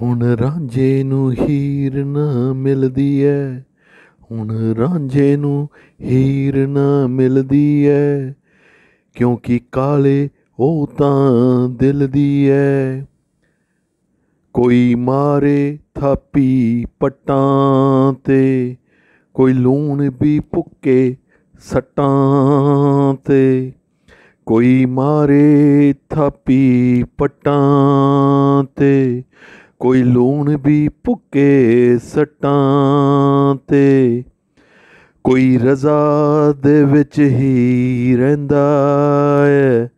ਹੁਣ ਰਾਂਝੇ ਨੂੰ ਹੀਰ ਨਾ ਮਿਲਦੀ ਐ ਹੁਣ ਰਾਂਝੇ ਨੂੰ ਹੀਰ ਨਾ ਮਿਲਦੀ ਐ ਕਿਉਂਕਿ ਕਾਲੇ ਉਹ ਤਾਂ ਦਿਲ ਦੀ ਐ ਕੋਈ ਮਾਰੇ ਥਾਪੀ ਪਟਾਂ ਤੇ ਕੋਈ ਲੂਣ ਵੀ ਭੁੱਕੇ ਸਟਾਂ ਤੇ ਕੋਈ ਮਾਰੇ ਥਾਪੀ ਪਟਾਂ ਕੋਈ ਲੂਣ ਵੀ ਭੁੱਕੇ ਸਟਾਂ ਤੇ ਕੋਈ ਰਜ਼ਾ ਦੇ ਵਿੱਚ ਹੀ ਰਹਿੰਦਾ ਹੈ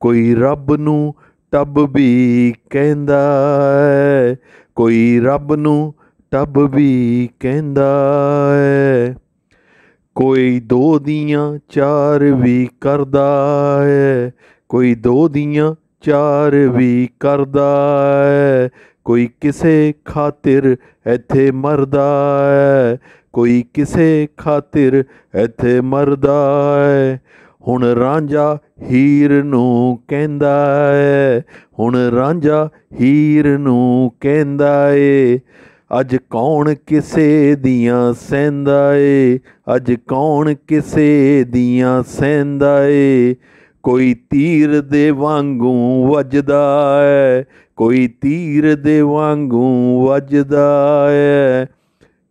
ਕੋਈ ਰੱਬ ਨੂੰ ਟੱਬ ਵੀ ਕਹਿੰਦਾ ਹੈ ਕੋਈ ਰੱਬ ਨੂੰ ਟੱਬ ਵੀ ਕਹਿੰਦਾ ਹੈ ਕੋਈ ਦੋ ਦੀਆਂ ਚਾਰ ਵੀ ਕਰਦਾ ਹੈ ਕੋਈ ਦੋ ਦੀਆਂ ਚਾਰ ਵੀ ਕਰਦਾ ਹੈ ਕੋਈ ਕਿਸੇ ਖਾਤਰ ਇੱਥੇ ਮਰਦਾ ਹੈ ਕੋਈ ਕਿਸੇ ਖਾਤਰ ਇੱਥੇ ਮਰਦਾ ਹੈ ਹੁਣ ਰਾਂਝਾ ਹੀਰ ਨੂੰ ਕਹਿੰਦਾ ਹੈ ਹੁਣ ਰਾਂਝਾ ਹੀਰ ਨੂੰ ਕਹਿੰਦਾ ਏ ਅੱਜ ਕੌਣ ਕਿਸੇ ਦੀਆਂ ਸਹਿੰਦਾ ਏ ਅੱਜ ਕੌਣ ਕਿਸੇ ਦੀਆਂ ਸਹਿੰਦਾ ਏ ਕੋਈ ਤੀਰ ਦੇ ਵਾਂਗੂ ਵੱਜਦਾ ਏ ਕੋਈ ਤੀਰ ਦੇ ਵਾਂਗੂ ਵੱਜਦਾ ਏ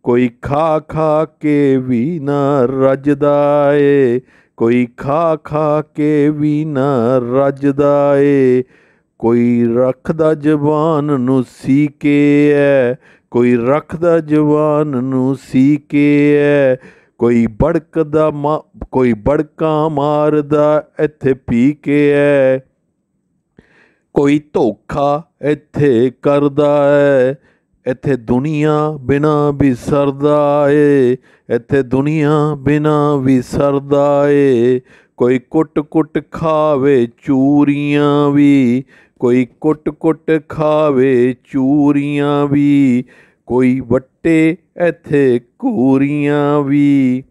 ਕੋਈ ਖਾ ਖਾ ਕੇ ਵੀ ਨਾ ਰਜਦਾ ਏ ਕੋਈ ਖਾ ਖਾ ਕੇ ਵੀ ਨਾ ਰਜਦਾ ਏ ਕੋਈ ਰੱਖਦਾ ਜ਼ਬਾਨ ਨੂੰ ਸੀਕੇ ਐ ਕੋਈ ਰੱਖਦਾ ਜ਼ਬਾਨ ਨੂੰ ਸੀਕੇ ਐ ਕੋਈ ਬੜਕਦਾ ਮਾ ਕੋਈ ਬੜਕਾ ਮਾਰਦਾ ਇੱਥੇ ਪੀ ਕੇ ਐ ਕੋਈ ਧੋਖਾ ਇੱਥੇ ਕਰਦਾ ਐ ਇੱਥੇ ਦੁਨੀਆ ਬਿਨਾ ਵੀ ਸਰਦਾ ਏ ਇੱਥੇ ਦੁਨੀਆ ਬਿਨਾ ਵੀ ਸਰਦਾ ਏ ਕੋਈ ਕੁੱਟ-ਕੁੱਟ ਖਾਵੇ ਚੂਰੀਆਂ ਵੀ ਕੋਈ ਕੁੱਟ-ਕੁੱਟ ਖਾਵੇ ਚੂਰੀਆਂ ਵੀ ਕੋਈ ਵੱਟੇ ਇੱਥੇ ਘੂਰੀਆਂ ਵੀ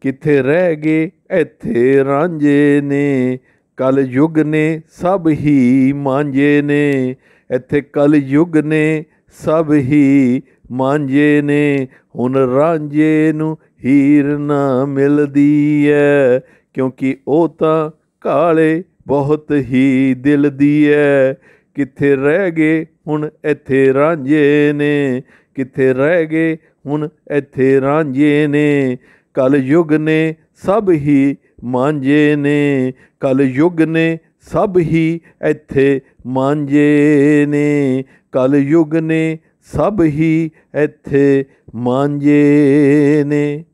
ਕਿੱਥੇ ਰਹਿ ਗਏ ਇੱਥੇ ਰਾਂਝੇ ਨੇ ਕਲ ਯੁਗ ਨੇ ਸਭ ਹੀ ਮਾਂਝੇ ਨੇ ਇੱਥੇ ਕਲ ਯੁਗ ਨੇ ਸਭ ਹੀ ਮਾਂਝੇ ਨੇ ਹੁਣ ਰਾਂਝੇ ਨੂੰ ਹੀਰ ਨਾ ਮਿਲਦੀ ਐ ਕਿਉਂਕਿ ਉਹ ਤਾਂ ਕਾਲੇ ਬਹੁਤ ਹੀ ਦਿਲ ਦੀ ਐ ਕਿੱਥੇ ਰਹਿ ਗਏ ਹੁਣ ਇੱਥੇ ਰਾਂਝੇ ਨੇ ਕਿੱਥੇ ਰਹਿ ਗਏ ਹੁਣ ਇੱਥੇ ਰਾਂਝੇ ਨੇ ਕਲ ਯੁਗ ਨੇ ਸਭ ਹੀ ਮਾਂਝੇ ਨੇ ਕਲ ਯੁਗ ਨੇ ਸਭ ਹੀ ਇੱਥੇ ਮਾਂਝੇ ਨੇ ਕਲ ਯੁਗ ਨੇ ਸਭ ਹੀ ਇੱਥੇ ਮਾਂਝੇ ਨੇ